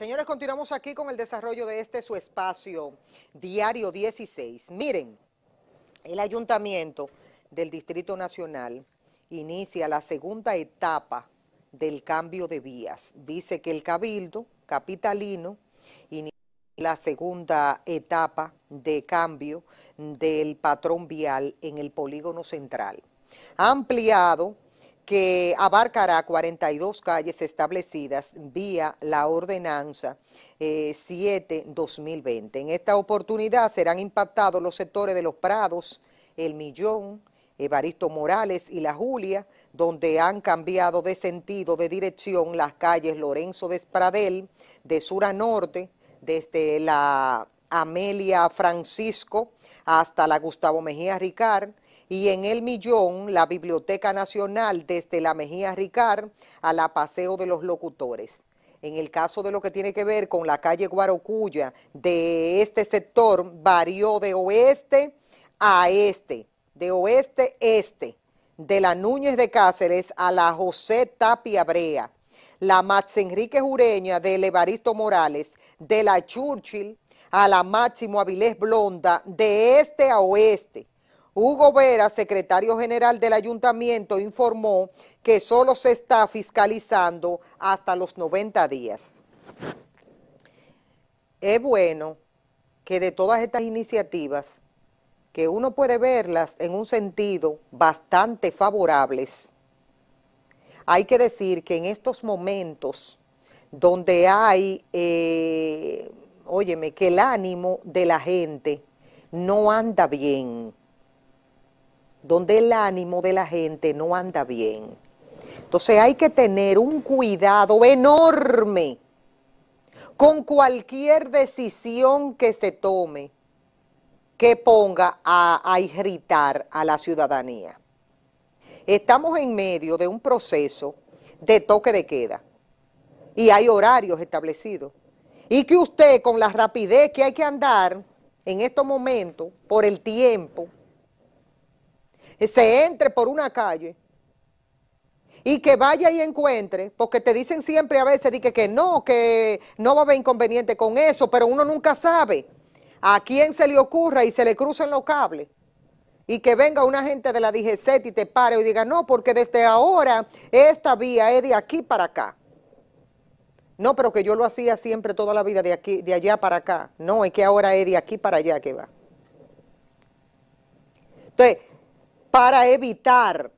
Señores, continuamos aquí con el desarrollo de este su espacio, Diario 16. Miren, el Ayuntamiento del Distrito Nacional inicia la segunda etapa del cambio de vías. Dice que el Cabildo Capitalino inicia la segunda etapa de cambio del patrón vial en el polígono central. Ha ampliado que abarcará 42 calles establecidas vía la ordenanza 7-2020. Eh, en esta oportunidad serán impactados los sectores de Los Prados, El Millón, Evaristo Morales y La Julia, donde han cambiado de sentido, de dirección las calles Lorenzo de Espradel, de sur a norte, desde la Amelia Francisco hasta la Gustavo Mejía Ricard, y en El Millón, la Biblioteca Nacional desde la Mejía Ricard a la Paseo de los Locutores. En el caso de lo que tiene que ver con la calle Guarocuya, de este sector varió de oeste a este, de oeste este, de la Núñez de Cáceres a la José Tapia Brea, la Max Enrique Jureña de Levaristo Morales, de la Churchill a la Máximo Avilés Blonda, de este a oeste Hugo Vera, secretario general del ayuntamiento, informó que solo se está fiscalizando hasta los 90 días. Es bueno que de todas estas iniciativas, que uno puede verlas en un sentido bastante favorables, hay que decir que en estos momentos donde hay, eh, óyeme, que el ánimo de la gente no anda bien, donde el ánimo de la gente no anda bien. Entonces hay que tener un cuidado enorme con cualquier decisión que se tome que ponga a, irritar a la ciudadanía. Estamos en medio de un proceso de toque de queda y hay horarios establecidos. Y que usted con la rapidez que hay que andar en estos momentos por el tiempo, se entre por una calle y que vaya y encuentre, porque te dicen siempre a veces que, que no, que no va a haber inconveniente con eso, pero uno nunca sabe a quién se le ocurra y se le cruzan los cables. Y que venga una gente de la DGC y te pare y diga, no, porque desde ahora esta vía es de aquí para acá. No, pero que yo lo hacía siempre toda la vida de aquí, de allá para acá. No, es que ahora es de aquí para allá que va. Entonces, para evitar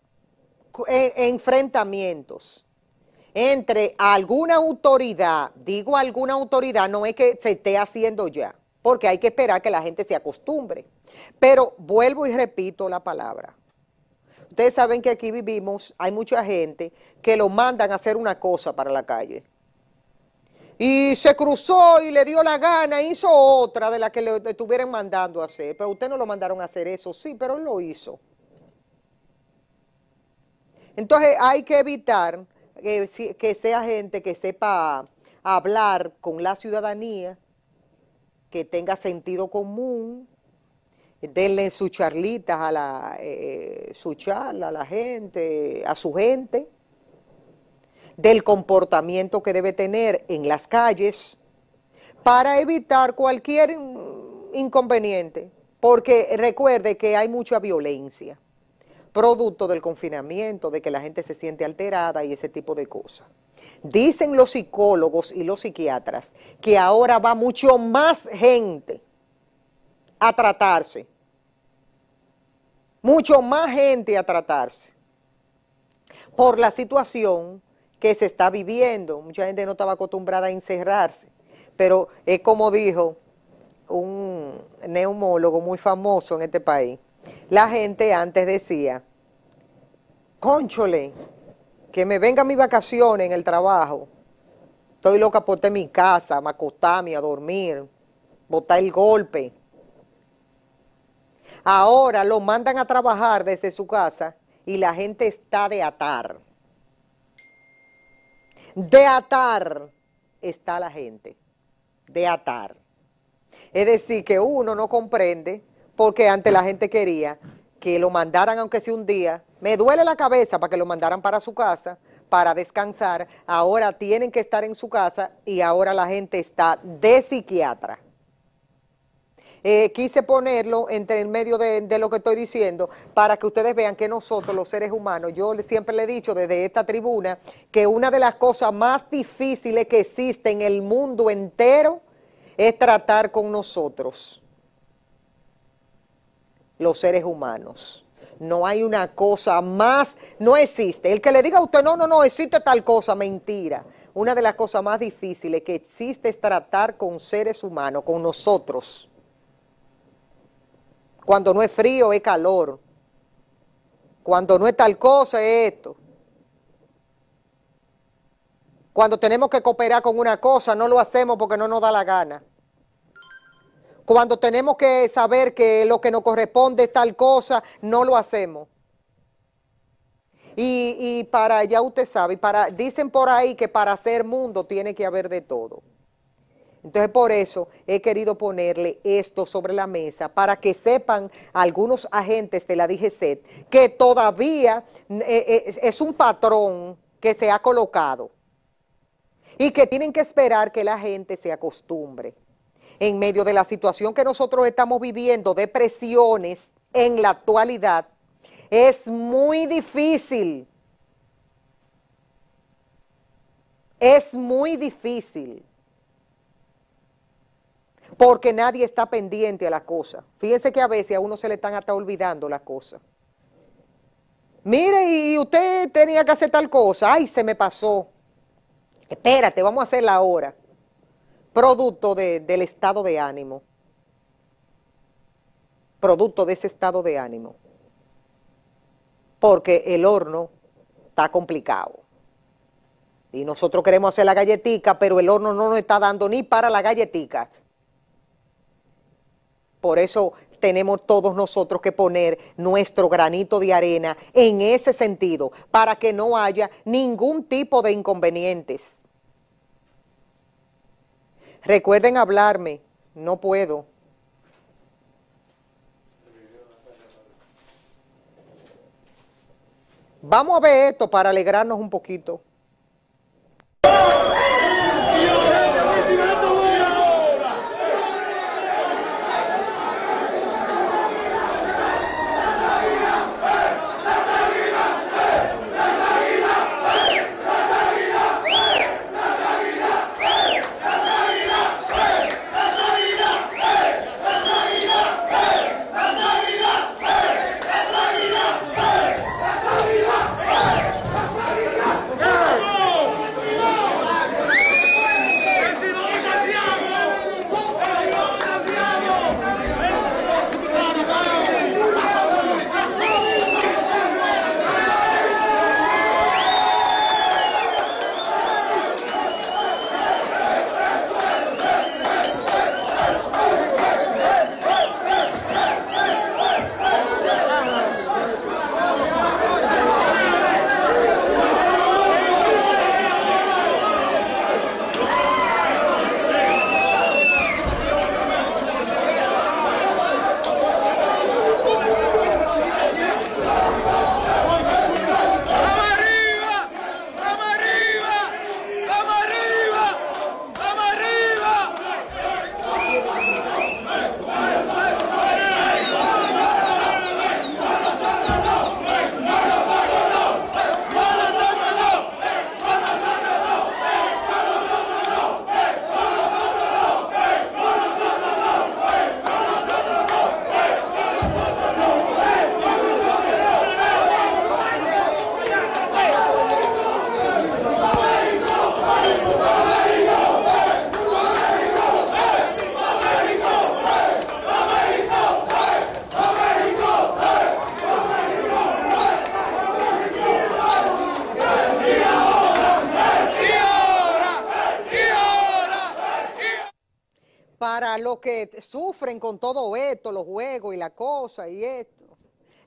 eh, enfrentamientos entre alguna autoridad, digo alguna autoridad, no es que se esté haciendo ya, porque hay que esperar que la gente se acostumbre. Pero vuelvo y repito la palabra. Ustedes saben que aquí vivimos, hay mucha gente que lo mandan a hacer una cosa para la calle. Y se cruzó y le dio la gana, hizo otra de la que le estuvieran mandando a hacer. Pero usted no lo mandaron a hacer eso, sí, pero él lo hizo. Entonces hay que evitar que, sea gente que sepa hablar con la ciudadanía, que tenga sentido común, denle sus charlitas a la, eh, su charla a la gente, a su gente, del comportamiento que debe tener en las calles para evitar cualquier inconveniente, porque recuerde que hay mucha violencia producto del confinamiento, de que la gente se siente alterada y ese tipo de cosas. Dicen los psicólogos y los psiquiatras que ahora va mucho más gente a tratarse. Mucho más gente a tratarse. Por la situación que se está viviendo. Mucha gente no estaba acostumbrada a encerrarse. Pero es como dijo un neumólogo muy famoso en este país la gente antes decía, conchole, que me venga mi vacaciones en el trabajo. Estoy loca por mi casa, me acostarme, a dormir, botar el golpe. Ahora lo mandan a trabajar desde su casa y la gente está de atar. De atar está la gente, de atar. Es decir, que uno no comprende porque antes la gente quería que lo mandaran, aunque sea un día, me duele la cabeza para que lo mandaran para su casa, para descansar, ahora tienen que estar en su casa y ahora la gente está de psiquiatra. Eh, quise ponerlo entre en medio de, de, lo que estoy diciendo para que ustedes vean que nosotros los seres humanos, yo siempre le he dicho desde esta tribuna que una de las cosas más difíciles que existe en el mundo entero es tratar con nosotros los seres humanos. No hay una cosa más, no existe. El que le diga a usted, no, no, no, existe tal cosa, mentira. Una de las cosas más difíciles que existe es tratar con seres humanos, con nosotros. Cuando no es frío, es calor. Cuando no es tal cosa, es esto. Cuando tenemos que cooperar con una cosa, no lo hacemos porque no nos da la gana. Cuando tenemos que saber que lo que nos corresponde es tal cosa, no lo hacemos. Y, para, ya usted sabe, para, dicen por ahí que para ser mundo tiene que haber de todo. Entonces por eso he querido ponerle esto sobre la mesa para que sepan algunos agentes de la DGC, que todavía eh, eh, es un patrón que se ha colocado y que tienen que esperar que la gente se acostumbre en medio de la situación que nosotros estamos viviendo depresiones, en la actualidad, es muy difícil. Es muy difícil. Porque nadie está pendiente a la cosa. Fíjense que a veces a uno se le están hasta olvidando las cosas. Mire, y usted tenía que hacer tal cosa. Ay, se me pasó. Espérate, vamos a hacerla ahora producto del estado de ánimo, producto de ese estado de ánimo, porque el horno está complicado. Y nosotros queremos hacer la galletica, pero el horno no nos está dando ni para las galletitas. Por eso tenemos todos nosotros que poner nuestro granito de arena en ese sentido, para que no haya ningún tipo de inconvenientes Recuerden hablarme, no puedo. Vamos a ver esto para alegrarnos un poquito. que sufren con todo esto, los juegos y la cosa y esto.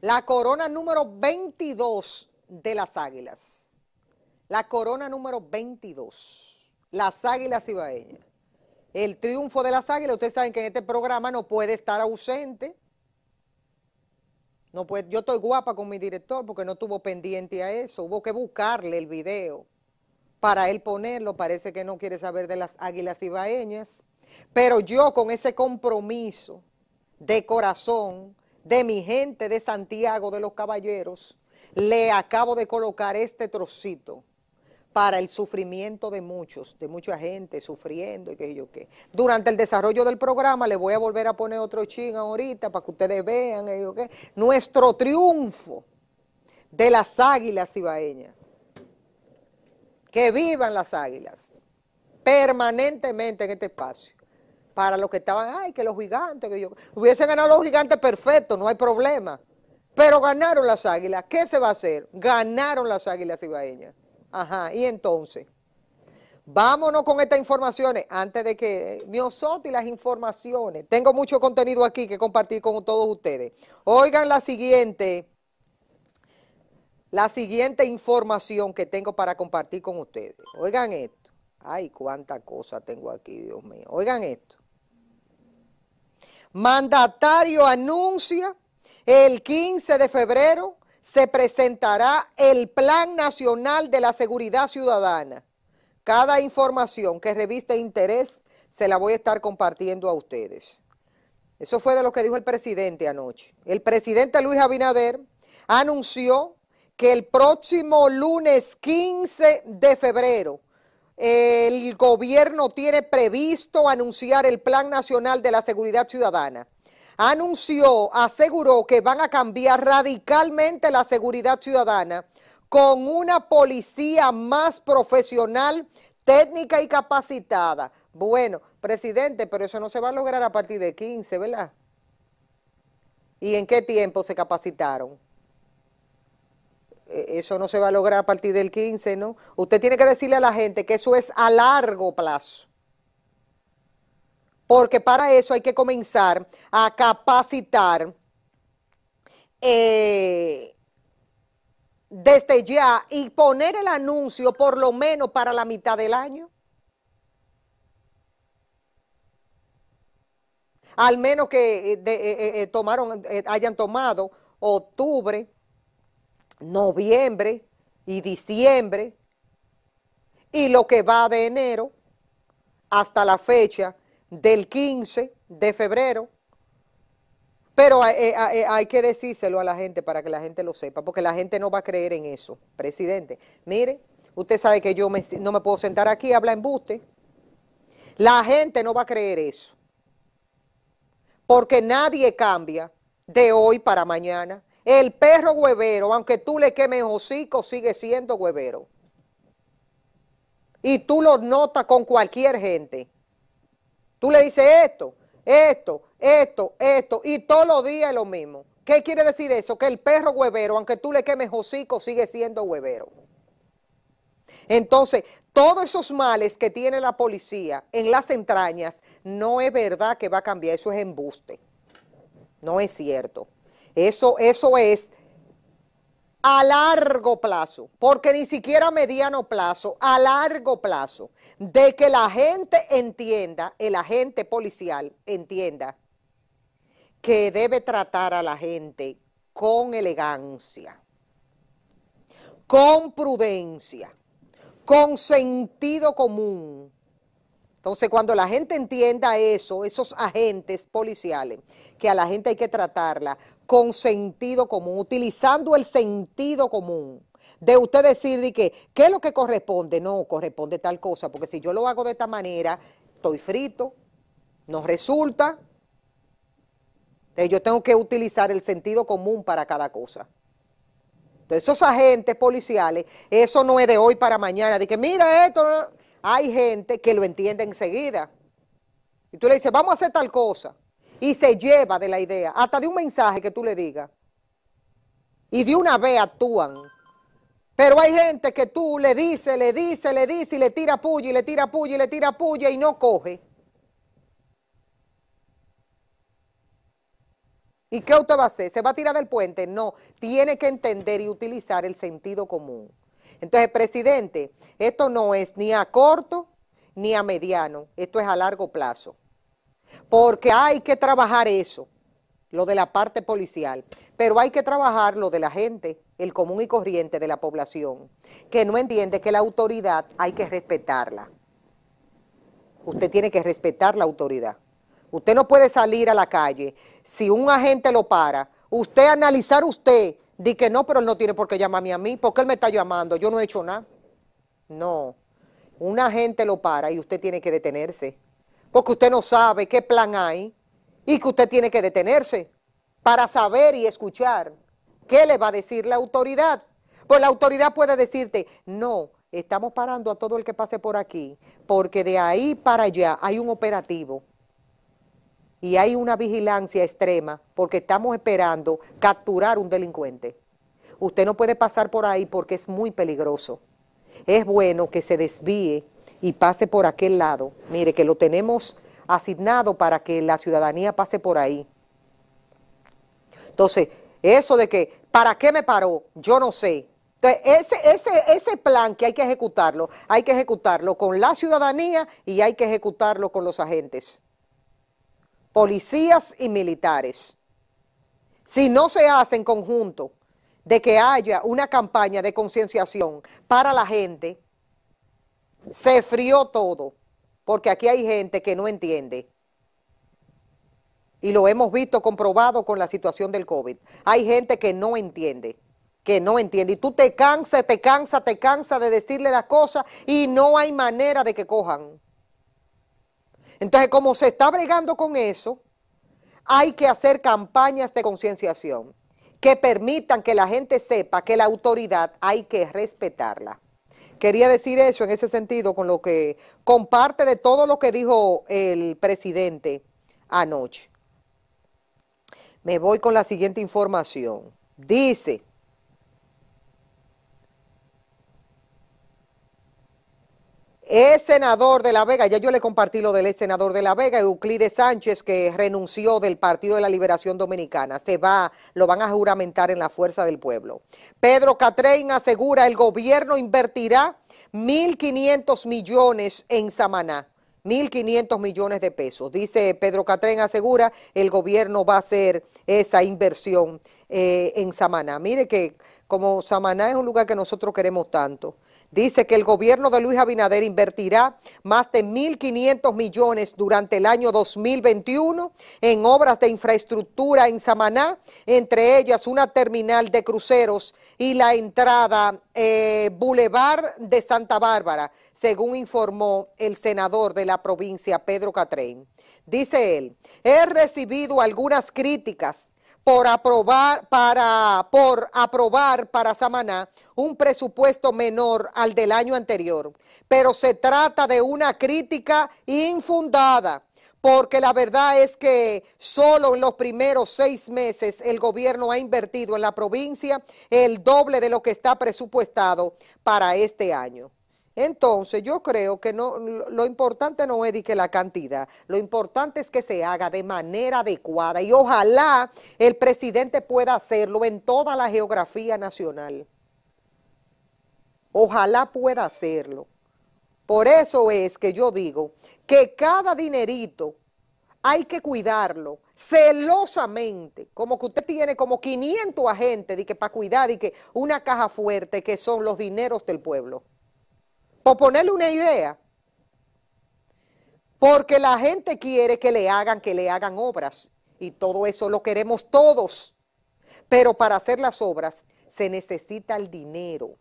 La corona número 22 de las águilas. La corona número 22. Las águilas ibaeñas. El triunfo de las águilas, ustedes saben que en este programa no puede estar ausente. No yo estoy guapa con mi director porque no estuvo pendiente a eso. Hubo que buscarle el video para él ponerlo. Parece que no quiere saber de las águilas y ibaeñas. Pero yo con ese compromiso de corazón de mi gente de Santiago de los Caballeros, le acabo de colocar este trocito para el sufrimiento de muchos, de mucha gente sufriendo y qué yo qué. Durante el desarrollo del programa le voy a volver a poner otro ching ahorita para que ustedes vean y qué. nuestro triunfo de las águilas ibaeñas. Que vivan las águilas permanentemente en este espacio para los que estaban, ay, que los gigantes, que yo, hubiesen ganado los gigantes, perfecto, no hay problema. Pero ganaron las águilas, ¿qué se va a hacer? Ganaron las águilas ibaeñas. Ajá, y entonces, vámonos con estas informaciones, antes de que eh, y las informaciones. Tengo mucho contenido aquí que compartir con todos ustedes. Oigan la siguiente, la siguiente información que tengo para compartir con ustedes. Oigan esto. Ay, cuánta cosa tengo aquí, Dios mío. Oigan esto mandatario anuncia el 15 de febrero se presentará el Plan Nacional de la Seguridad Ciudadana. Cada información que reviste interés se la voy a estar compartiendo a ustedes. Eso fue de lo que dijo el presidente anoche. El presidente Luis Abinader anunció que el próximo lunes 15 de febrero el gobierno tiene previsto anunciar el Plan Nacional de la Seguridad Ciudadana. Anunció, aseguró que van a cambiar radicalmente la seguridad ciudadana con una policía más profesional, técnica y capacitada. Bueno, presidente, pero eso no se va a lograr a partir de 15, ¿verdad? ¿Y en qué tiempo se capacitaron? Eh, eso no se va a lograr a partir del 15, ¿no? Usted tiene que decirle a la gente que eso es a largo plazo. Porque para eso hay que comenzar a capacitar eh, desde ya y poner el anuncio por lo menos para la mitad del año. Al menos que eh, tomaron, hayan tomado octubre, noviembre y diciembre y lo que va de enero hasta la fecha del 15 de febrero. Pero eh, eh, eh, hay, que decírselo a la gente para que la gente lo sepa, porque la gente no va a creer en eso, presidente. Mire, usted sabe que yo no me puedo sentar aquí habla hablar embuste. La gente no va a creer eso, porque nadie cambia de hoy para mañana. El perro huevero, aunque tú le quemes hocico, sigue siendo huevero. Y tú lo notas con cualquier gente. Tú le dices esto, esto, esto, esto, y todos los días es lo mismo. ¿Qué quiere decir eso? Que el perro huevero, aunque tú le quemes hocico, sigue siendo huevero. Entonces, todos esos males que tiene la policía en las entrañas, no es verdad que va a cambiar, eso es embuste. No es cierto. Eso, eso es a largo plazo, porque ni siquiera a mediano plazo, a largo plazo, de que la gente entienda, el agente policial entienda que debe tratar a la gente con elegancia, con prudencia, con sentido común. Entonces, cuando la gente entienda eso, esos agentes policiales, que a la gente hay que tratarla con sentido común, utilizando el sentido común. De usted decir que, ¿qué es lo que corresponde? No, corresponde tal cosa, porque si yo lo hago de esta manera, estoy frito, no resulta. Entonces yo tengo que utilizar el sentido común para cada cosa. Entonces esos agentes policiales, eso no es de hoy para mañana, de que mira esto, hay gente que lo entiende enseguida. Y tú le dices, vamos a hacer tal cosa y se lleva de la idea, hasta de un mensaje que tú le digas. Y de una vez actúan. Pero hay gente que tú le dices, le dices, le dices y le tira puya y le tira puya y le tira puya y no coge. ¿Y qué usted va a hacer? ¿Se va a tirar del puente? No, tiene que entender y utilizar el sentido común. Entonces, presidente, esto no es ni a corto ni a mediano, esto es a largo plazo porque hay que trabajar eso, lo de la parte policial, pero hay que trabajar lo de la gente, el común y corriente de la población, que no entiende que la autoridad hay que respetarla. Usted tiene que respetar la autoridad. Usted no puede salir a la calle si un agente lo para. Usted analizar usted, di que no, pero él no tiene por qué llamarme a mí, porque él me está llamando, yo no he hecho nada. No, un agente lo para y usted tiene que detenerse porque usted no sabe qué plan hay y que usted tiene que detenerse para saber y escuchar qué le va a decir la autoridad. Pues la autoridad puede decirte, no, estamos parando a todo el que pase por aquí, porque de ahí para allá hay un operativo y hay una vigilancia extrema, porque estamos esperando capturar un delincuente. Usted no puede pasar por ahí porque es muy peligroso. Es bueno que se desvíe y pase por aquel lado. Mire, que lo tenemos asignado para que la ciudadanía pase por ahí. Entonces, eso de que, ¿para qué me paró? Yo no sé. Entonces, ese, ese, ese plan que hay que ejecutarlo, hay que ejecutarlo con la ciudadanía y hay que ejecutarlo con los agentes, policías y militares. Si no se hace en conjunto de que haya una campaña de concienciación para la gente, se frío todo, porque aquí hay gente que no entiende. Y lo hemos visto comprobado con la situación del COVID. Hay gente que no entiende, que no entiende. Y tú te cansas, te cansas, te cansas de decirle las cosas y no hay manera de que cojan. Entonces, como se está bregando con eso, hay que hacer campañas de concienciación que permitan que la gente sepa que la autoridad hay que respetarla. Quería decir eso en ese sentido, con lo que comparte de todo lo que dijo el presidente anoche. Me voy con la siguiente información. Dice... Es senador de La Vega, ya yo le compartí lo del ex senador de La Vega, Euclides Sánchez, que renunció del Partido de la Liberación Dominicana. Se va, lo van a juramentar en la fuerza del pueblo. Pedro Catrein asegura el gobierno invertirá 1.500 millones en Samaná. 1.500 millones de pesos. Dice Pedro Catren, asegura el gobierno va a hacer esa inversión eh, en Samaná. Mire que como Samaná es un lugar que nosotros queremos tanto. Dice que el gobierno de Luis Abinader invertirá más de 1.500 millones durante el año 2021 en obras de infraestructura en Samaná, entre ellas una terminal de cruceros y la entrada eh, Boulevard de Santa Bárbara, según informó el senador de la provincia, Pedro Catrén. Dice él, he recibido algunas críticas por aprobar para por aprobar para Samaná un presupuesto menor al del año anterior, pero se trata de una crítica infundada porque la verdad es que solo en los primeros seis meses el gobierno ha invertido en la provincia el doble de lo que está presupuestado para este año. Entonces, yo creo que no, lo importante no es que la cantidad, lo importante es que se haga de manera adecuada y ojalá el presidente pueda hacerlo en toda la geografía nacional. Ojalá pueda hacerlo. Por eso es que yo digo que cada dinerito hay que cuidarlo celosamente, como que usted tiene como 500 agentes que para cuidar y que una caja fuerte que son los dineros del pueblo por ponerle una idea. Porque la gente quiere que le hagan, que le hagan obras. Y todo eso lo queremos todos. Pero para hacer las obras se necesita el dinero.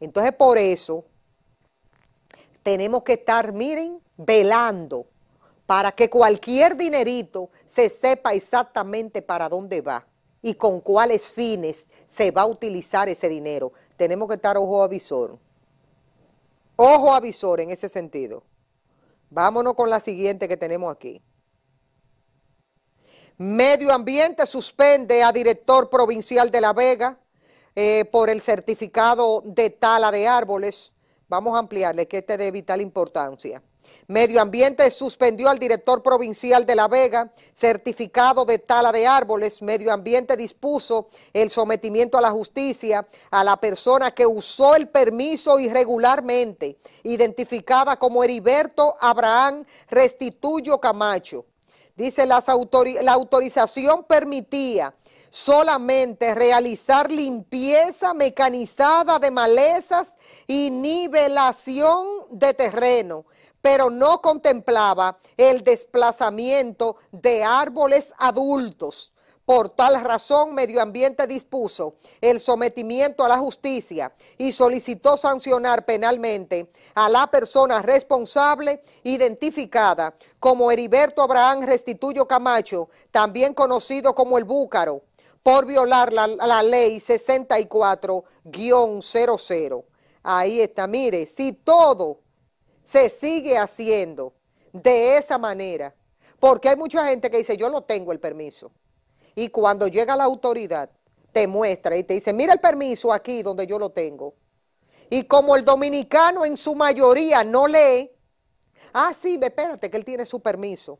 Entonces por eso tenemos que estar, miren, velando para que cualquier dinerito se sepa exactamente para dónde va y con cuáles fines se va a utilizar ese dinero tenemos que estar ojo a visor. Ojo a visor en ese sentido. Vámonos con la siguiente que tenemos aquí. Medio Ambiente suspende a director provincial de La Vega eh, por el certificado de tala de árboles. Vamos a ampliarle que este es de vital importancia. Medio Ambiente suspendió al director provincial de La Vega, certificado de tala de árboles. Medio Ambiente dispuso el sometimiento a la justicia a la persona que usó el permiso irregularmente, identificada como Heriberto Abraham Restituyo Camacho. Dice, la autorización permitía solamente realizar limpieza mecanizada de malezas y nivelación de terreno pero no contemplaba el desplazamiento de árboles adultos. Por tal razón, Medio Ambiente dispuso el sometimiento a la justicia y solicitó sancionar penalmente a la persona responsable identificada como Heriberto Abraham Restituyo Camacho, también conocido como el Búcaro, por violar la, la ley 64-00. Ahí está, mire, si todo se sigue haciendo de esa manera, porque hay mucha gente que dice, yo no tengo el permiso. Y cuando llega la autoridad, te muestra y te dice, mira el permiso aquí donde yo lo tengo. Y como el dominicano en su mayoría no lee, ah, sí, espérate que él tiene su permiso.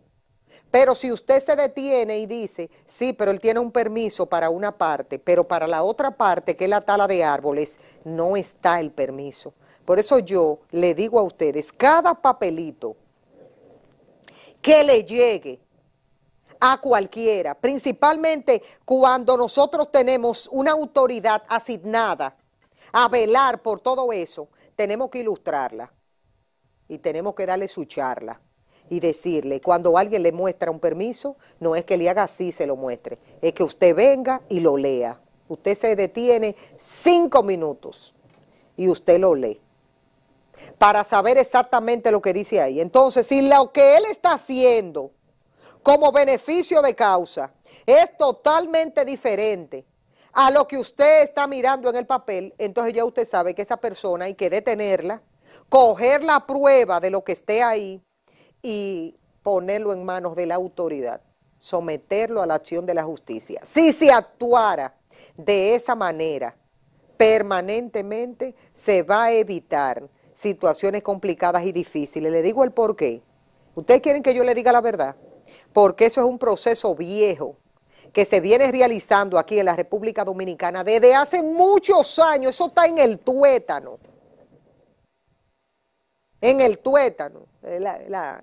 Pero si usted se detiene y dice, sí, pero él tiene un permiso para una parte, pero para la otra parte, que es la tala de árboles, no está el permiso. Por eso yo le digo a ustedes, cada papelito que le llegue a cualquiera, principalmente cuando nosotros tenemos una autoridad asignada a velar por todo eso, tenemos que ilustrarla y tenemos que darle su charla y decirle, cuando alguien le muestra un permiso, no es que le haga así, se lo muestre, es que usted venga y lo lea. Usted se detiene cinco minutos y usted lo lee para saber exactamente lo que dice ahí. Entonces, si lo que él está haciendo como beneficio de causa es totalmente diferente a lo que usted está mirando en el papel, entonces ya usted sabe que esa persona hay que detenerla, coger la prueba de lo que esté ahí y ponerlo en manos de la autoridad, someterlo a la acción de la justicia. Si se actuara de esa manera, permanentemente se va a evitar situaciones complicadas y difíciles. Le digo el por qué. ¿Ustedes quieren que yo le diga la verdad? Porque eso es un proceso viejo que se viene realizando aquí en la República Dominicana desde hace muchos años. Eso está en el tuétano. En el tuétano, la,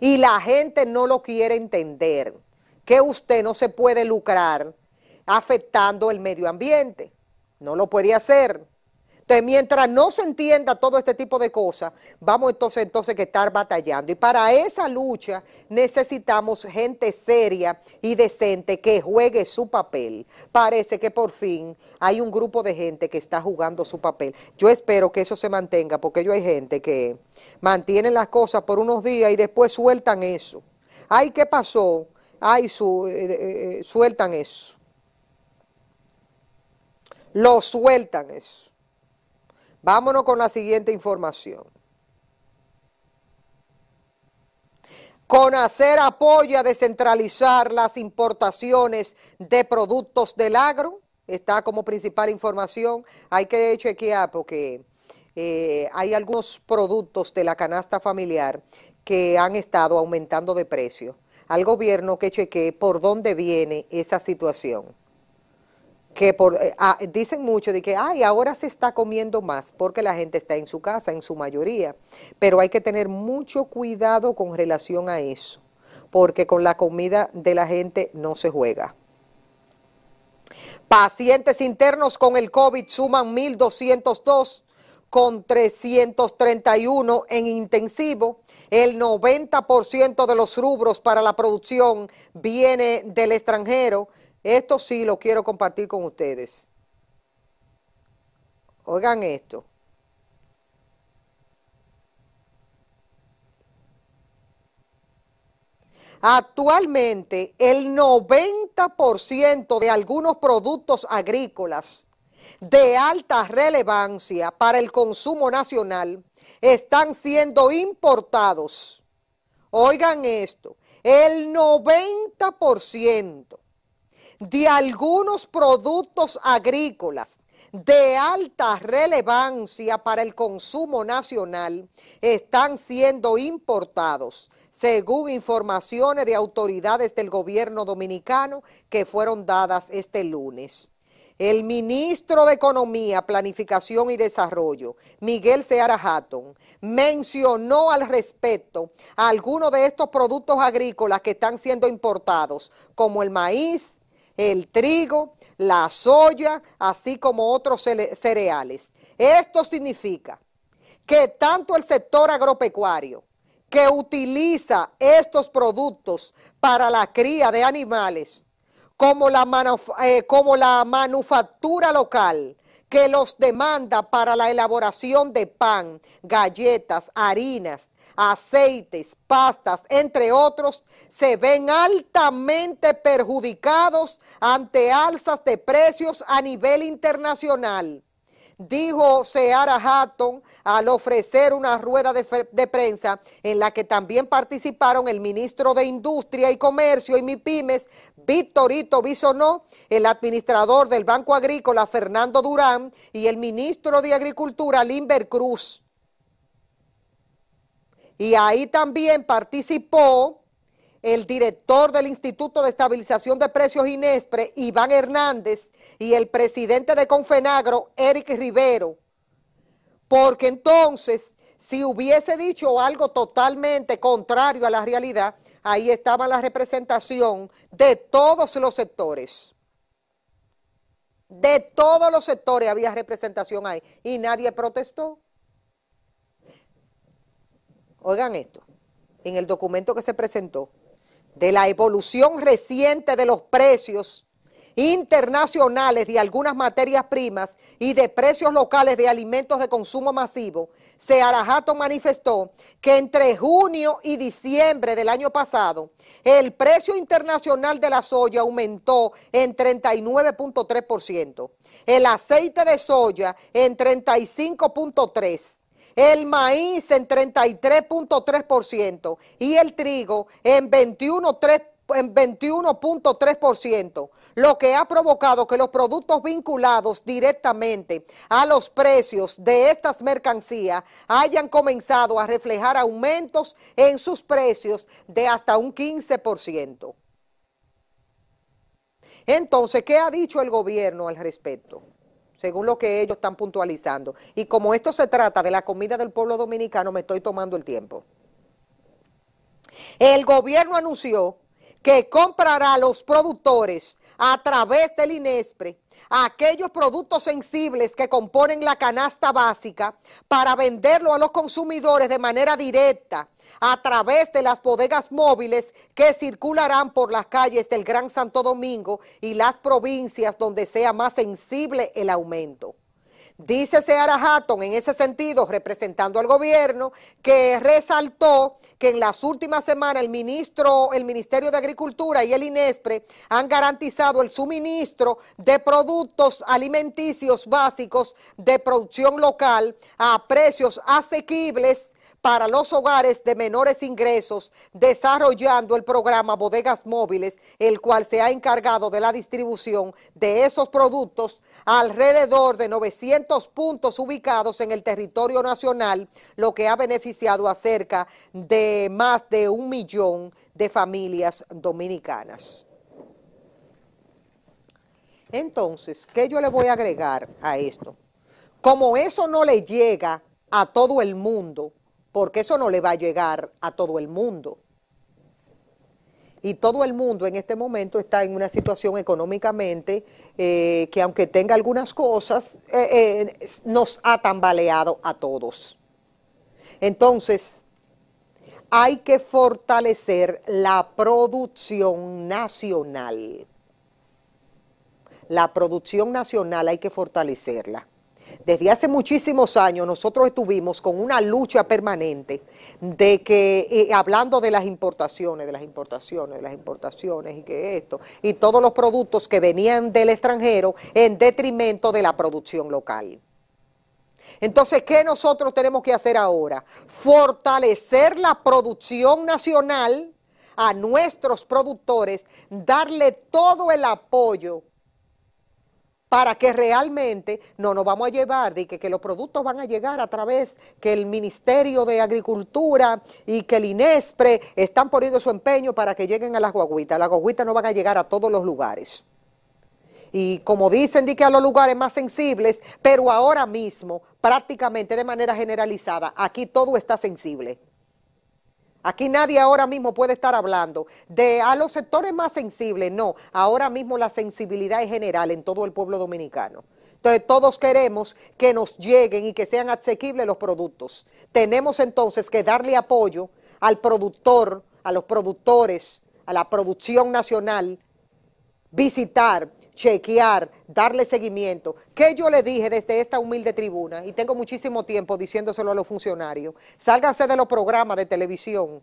Y la gente no lo quiere entender, que usted no se puede lucrar afectando el medio ambiente. No lo puede hacer. Entonces, mientras no se entienda todo este tipo de cosas, vamos entonces, entonces que estar batallando. Y para esa lucha necesitamos gente seria y decente que juegue su papel. Parece que por fin hay un grupo de gente que está jugando su papel. Yo espero que eso se mantenga, porque yo hay gente que mantiene las cosas por unos días y después sueltan eso. Ay, ¿qué pasó? Ay, su, eh, eh, eh, sueltan eso. Lo sueltan eso. Vámonos con la siguiente información. Con hacer apoyo a descentralizar las importaciones de productos del agro. Está como principal información. Hay que chequear porque eh, hay algunos productos de la canasta familiar que han estado aumentando de precio. Al gobierno que chequee por dónde viene esa situación que por, eh, ah, dicen mucho de que, ay, ahora se está comiendo más porque la gente está en su casa, en su mayoría, pero hay que tener mucho cuidado con relación a eso, porque con la comida de la gente no se juega. Pacientes internos con el COVID suman 1.202 con 331 en intensivo. El 90% de los rubros para la producción viene del extranjero. Esto sí lo quiero compartir con ustedes. Oigan esto. Actualmente el 90% de algunos productos agrícolas de alta relevancia para el consumo nacional están siendo importados. Oigan esto, el 90% de algunos productos agrícolas de alta relevancia para el consumo nacional están siendo importados, según informaciones de autoridades del gobierno dominicano que fueron dadas este lunes. El ministro de Economía, Planificación y Desarrollo, Miguel Seara Hatton, mencionó al respecto algunos de estos productos agrícolas que están siendo importados, como el maíz, el trigo, la soya, así como otros cereales. Esto significa que tanto el sector agropecuario que utiliza estos productos para la cría de animales, como la, eh, manufactura local, que los demanda para la elaboración de pan, galletas, harinas, aceites, pastas, entre otros, se ven altamente perjudicados ante alzas de precios a nivel internacional dijo Seara Hatton al ofrecer una rueda de, prensa en la que también participaron el ministro de Industria y Comercio y MIPIMES, Víctorito Bisonó, el administrador del Banco Agrícola, Fernando Durán, y el ministro de Agricultura, Limber Cruz. Y ahí también participó el director del Instituto de Estabilización de Precios INESPRE, Iván Hernández, y el presidente de Confenagro, Eric Rivero. Porque entonces, si hubiese dicho algo totalmente contrario a la realidad, ahí estaba la representación de todos los sectores. De todos los sectores había representación ahí y nadie protestó oigan esto, en el documento que se presentó, de la evolución reciente de los precios internacionales de algunas materias primas y de precios locales de alimentos de consumo masivo, Searajato manifestó que entre junio y diciembre del año pasado, el precio internacional de la soya aumentó en 39.3%, el aceite de soya en 35.3%, el maíz en 33.3% y el trigo en 21.3% lo que ha provocado que los productos vinculados directamente a los precios de estas mercancías hayan comenzado a reflejar aumentos en sus precios de hasta un 15%. Entonces, ¿qué ha dicho el gobierno al respecto? según lo que ellos están puntualizando. Y como esto se trata de la comida del pueblo dominicano, me estoy tomando el tiempo. El gobierno anunció que comprará a los productores a través del INESPRE aquellos productos sensibles que componen la canasta básica para venderlo a los consumidores de manera directa a través de las bodegas móviles que circularán por las calles del Gran Santo Domingo y las provincias donde sea más sensible el aumento. Dice Seara Hatton en ese sentido, representando al gobierno, que resaltó que en las últimas semanas el ministro, el Ministerio de Agricultura y el INESPRE han garantizado el suministro de productos alimenticios básicos de producción local a precios asequibles para los hogares de menores ingresos, desarrollando el programa Bodegas Móviles, el cual se ha encargado de la distribución de esos productos alrededor de 900 puntos ubicados en el territorio nacional, lo que ha beneficiado a cerca de más de un millón de familias dominicanas. Entonces, ¿qué yo le voy a agregar a esto? Como eso no le llega a todo el mundo, porque eso no le va a llegar a todo el mundo. Y todo el mundo en este momento está en una situación económicamente eh, que aunque tenga algunas cosas, eh, eh, nos ha tambaleado a todos. Entonces, hay que fortalecer la producción nacional. La producción nacional hay que fortalecerla desde hace muchísimos años nosotros estuvimos con una lucha permanente de que, eh, hablando de las importaciones, de las importaciones, de las importaciones y que esto, y todos los productos que venían del extranjero en detrimento de la producción local. Entonces, ¿qué nosotros tenemos que hacer ahora? Fortalecer la producción nacional a nuestros productores, darle todo el apoyo para que realmente no nos vamos a llevar de que, los productos van a llegar a través que el Ministerio de Agricultura y que el INESPRE están poniendo su empeño para que lleguen a las guaguitas. Las guaguitas no van a llegar a todos los lugares. Y como dicen, di que a los lugares más sensibles, pero ahora mismo, prácticamente de manera generalizada, aquí todo está sensible. Aquí nadie ahora mismo puede estar hablando de a ah, los sectores más sensibles, no, ahora mismo la sensibilidad es general en todo el pueblo dominicano. Entonces todos queremos que nos lleguen y que sean asequibles los productos. Tenemos entonces que darle apoyo al productor, a los productores, a la producción nacional, visitar chequear, darle seguimiento. ¿Qué yo le dije desde esta humilde tribuna? Y tengo muchísimo tiempo diciéndoselo a los funcionarios. Sálganse de los programas de televisión,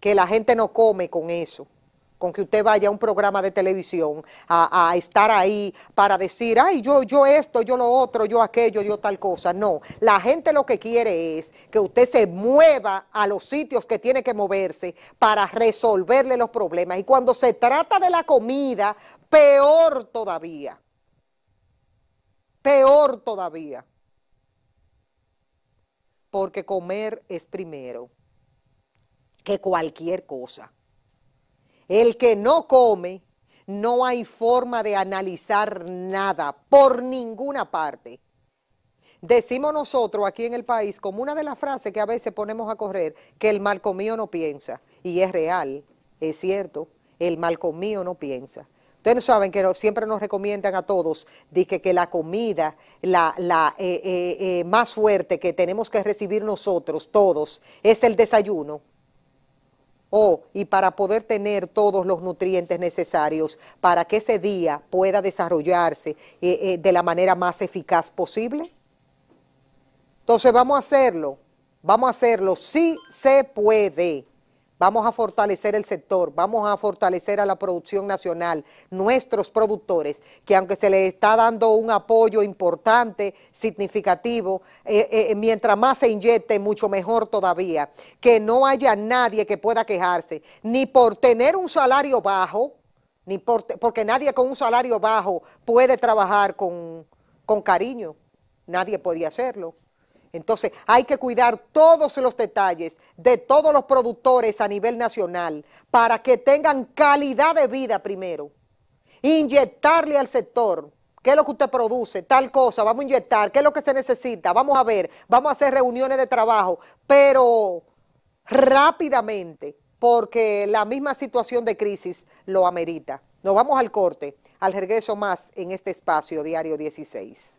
que la gente no come con eso con que usted vaya a un programa de televisión a, estar ahí para decir, ay, yo, yo esto, yo lo otro, yo aquello, yo tal cosa. No, la gente lo que quiere es que usted se mueva a los sitios que tiene que moverse para resolverle los problemas. Y cuando se trata de la comida, peor todavía. Peor todavía. Porque comer es primero que cualquier cosa. El que no come, no hay forma de analizar nada por ninguna parte. Decimos nosotros aquí en el país, como una de las frases que a veces ponemos a correr, que el mal comido no piensa. Y es real, es cierto, el mal comido no piensa. Ustedes saben que siempre nos recomiendan a todos dije, que la comida, la, eh, eh, eh, más fuerte que tenemos que recibir nosotros todos, es el desayuno o oh, y para poder tener todos los nutrientes necesarios para que ese día pueda desarrollarse eh, eh, de la manera más eficaz posible. Entonces vamos a hacerlo, vamos a hacerlo, si se puede. Vamos a fortalecer el sector, vamos a fortalecer a la producción nacional, nuestros productores, que aunque se les está dando un apoyo importante, significativo, eh, eh, mientras más se inyecte, mucho mejor todavía. Que no haya nadie que pueda quejarse, ni por tener un salario bajo, ni porque nadie con un salario bajo puede trabajar con, con cariño, nadie podía hacerlo. Entonces hay que cuidar todos los detalles de todos los productores a nivel nacional para que tengan calidad de vida primero. Inyectarle al sector ¿Qué es lo que usted produce? Tal cosa, vamos a inyectar, ¿qué es lo que se necesita? Vamos a ver, vamos a hacer reuniones de trabajo, pero rápidamente, porque la misma situación de crisis lo amerita. Nos vamos al corte, al regreso más en este espacio, Diario 16.